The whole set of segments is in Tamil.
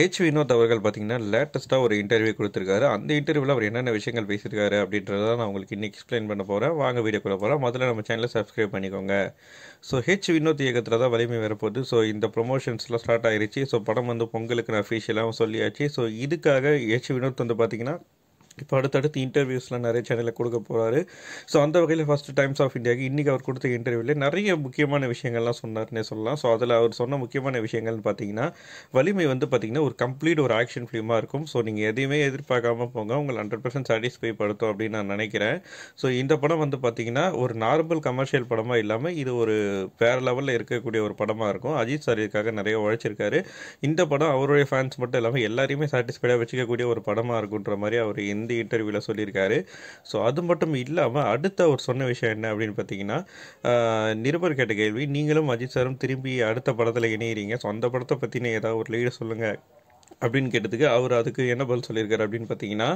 ஹெச் வினோத் அவர்கள் பார்த்தீங்கன்னா லேட்டஸ்ட்டாக ஒரு இன்டர்வியூ கொடுத்துருக்காரு அந்த இன்டர்வியூவில் அவர் என்னென்ன விஷயங்கள் பேசியிருக்காரு அப்படின்றத நான் உங்களுக்கு இன்னைக்கு எக்ஸ்பிளைன் பண்ண போகிறேன் வாங்க கூட போகிறோம் முதல்ல நம்ம சேனலை சப்ஸ்கிரைப் பண்ணிக்கோங்க ஸோ ஹெச் வினோத் இயக்கத்தில் தான் வலிமை வரப்போகுது ஸோ இந்த ப்ரொமோஷன்ஸ்லாம் ஸ்டார்ட் ஆயிருச்சு ஸோ படம் வந்து பொங்கலுக்கு நான் அஃபீஷியலாகவும் சொல்லியாச்சு ஸோ இதுக்காக ஹெச் வினோத் வந்து பார்த்திங்கன்னா இப்போ அடுத்தடுத்து இன்டர்வியூஸில் நிறைய சேனலில் கொடுக்க போகிறாரு ஸோ அந்த வகையில் ஃபர்ஸ்ட் டைம்ஸ் ஆஃப் இந்தியாவுக்கு இன்றைக்கி அவர் கொடுத்த இன்டர்வியூவில் நிறைய முக்கியமான விஷயங்கள்லாம் சொன்னார்னே சொல்லலாம் ஸோ அதில் அவர் சொன்ன முக்கியமான விஷயங்கள்னு பார்த்தீங்கன்னா வலிமை வந்து பார்த்திங்கன்னா ஒரு கம்ப்ளீட் ஒரு ஆக்ஷன் ஃபிலிமாக இருக்கும் ஸோ நீங்கள் எதையுமே எதிர்பார்க்காம போங்க உங்களை ஹண்ட்ரட் பர்சன்ட் சாட்டிஸ்ஃபை படுத்தும் அப்படின்னு நான் நினைக்கிறேன் ஸோ இந்த படம் வந்து பார்த்திங்கன்னா ஒரு நார்மல் கமர்ஷியல் படமாக இல்லாமல் இது ஒரு வேறு லெவலில் இருக்கக்கூடிய ஒரு படமாக இருக்கும் அஜித் சார் இதுக்காக நிறைய உழைச்சிருக்காரு இந்த படம் அவருடைய ஃபேன்ஸ் மட்டும் இல்லாமல் எல்லாரையுமே சாட்டிஸ்ஃபைடாக வச்சுக்கக்கூடிய ஒரு படமாக இருக்குன்ற மாதிரி அவர் இந்த வந்து இன்டர்வியூவில் சொல்லியிருக்காரு ஸோ அது மட்டும் இல்லாமல் அடுத்த அவர் சொன்ன விஷயம் என்ன அப்படின்னு பார்த்தீங்கன்னா நிருபர் கேட்ட கேள்வி நீங்களும் அஜித் சாரும் திரும்பி அடுத்த படத்தில் இணையிறீங்க ஸோ அந்த படத்தை பற்றின ஏதாவது ஒரு லீடு சொல்லுங்கள் அப்படின்னு கேட்டதுக்கு அவர் அதுக்கு என்ன பதில் சொல்லியிருக்காரு அப்படின்னு பார்த்தீங்கன்னா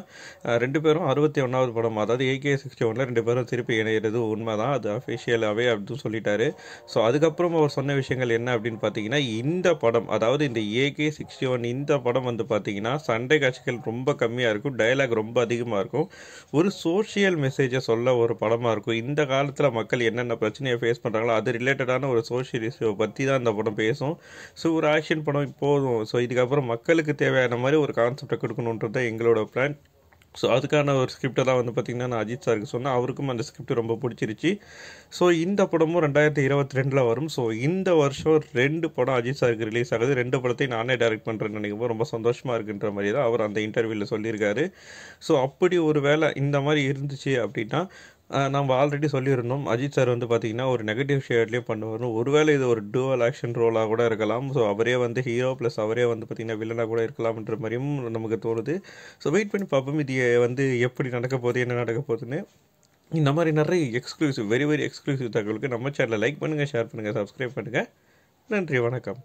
ரெண்டு பேரும் அறுபத்தி ஒன்றாவது படம் அதாவது ஏகே சிக்ஸ்டி ஒனில் ரெண்டு பேரும் திருப்பி இணையிறது உண்மை தான் அது அஃபிஷியலாகவே அப்படின்னு சொல்லிட்டாரு ஸோ அதுக்கப்புறம் அவர் சொன்ன விஷயங்கள் என்ன அப்படின்னு பார்த்தீங்கன்னா இந்த படம் அதாவது இந்த ஏகே சிக்ஸ்டி ஒன் இந்த படம் வந்து பார்த்தீங்கன்னா சண்டை காட்சிகள் ரொம்ப கம்மியாக இருக்கும் டைலாக் ரொம்ப அதிகமாக இருக்கும் ஒரு சோஷியல் மெசேஜை சொல்ல ஒரு படமாக இருக்கும் இந்த காலத்தில் மக்கள் என்னென்ன பிரச்சனையை ஃபேஸ் பண்ணுறாங்களோ அது ரிலேட்டடான ஒரு சோஷியல் இஷ்யூவை பற்றி தான் இந்த படம் பேசும் ஸோ ஒரு ஆக்ஷன் படம் போதும் ஸோ இதுக்கப்புறம் மக்களுக்கு ஸ்கிரிப்டுக்கு தேவையான மாதிரி ஒரு கான்செப்டை கொடுக்கணுன்றது தான் எங்களோட பிளான் ஸோ அதுக்கான ஒரு தான் வந்து பார்த்திங்கன்னா நான் அஜித் சாருக்கு சொன்னேன் அவருக்கும் அந்த ஸ்கிரிப்ட் ரொம்ப பிடிச்சிருச்சு ஸோ இந்த படமும் ரெண்டாயிரத்தி இருபத்தி ரெண்டில் வரும் ஸோ இந்த வருஷம் ரெண்டு படம் அஜித் சாருக்கு ரிலீஸ் ஆகுது ரெண்டு படத்தையும் நானே டைரக்ட் பண்ணுறேன்னு நினைக்கும் ரொம்ப சந்தோஷமாக இருக்குன்ற மாதிரி தான் அவர் அந்த இன்டர்வியூவில் சொல்லியிருக்காரு ஸோ அப்படி ஒரு வேலை இந்த மாதிரி இருந்துச்சு அப்படின்னா நம்ம ஆல்ரெடி சொல்லியிருந்தோம் அஜித் சார் வந்து பார்த்திங்கன்னா ஒரு நெகட்டிவ் ஷேட்லேயும் பண்ணுவார் ஒருவேளை இது ஒரு டூவல் ஆக்ஷன் ரோலாக கூட இருக்கலாம் ஸோ அவரே வந்து ஹீரோ ப்ளஸ் அவரே வந்து பார்த்திங்கன்னா வில்லனாக கூட இருக்கலாம்ன்ற மாதிரியும் நமக்கு தோணுது ஸோ வெயிட் பண்ணி பார்ப்போம் இது வந்து எப்படி நடக்க போகுது என்ன நடக்க போகுதுன்னு இந்த மாதிரி நிறைய எக்ஸ்க்ளூசிவ் வெரி வெரி எக்ஸ்க்ளூசிவ் தகவலுக்கு நம்ம சேனலை லைக் பண்ணுங்கள் ஷேர் பண்ணுங்கள் சப்ஸ்கிரைப் பண்ணுங்கள் நன்றி வணக்கம்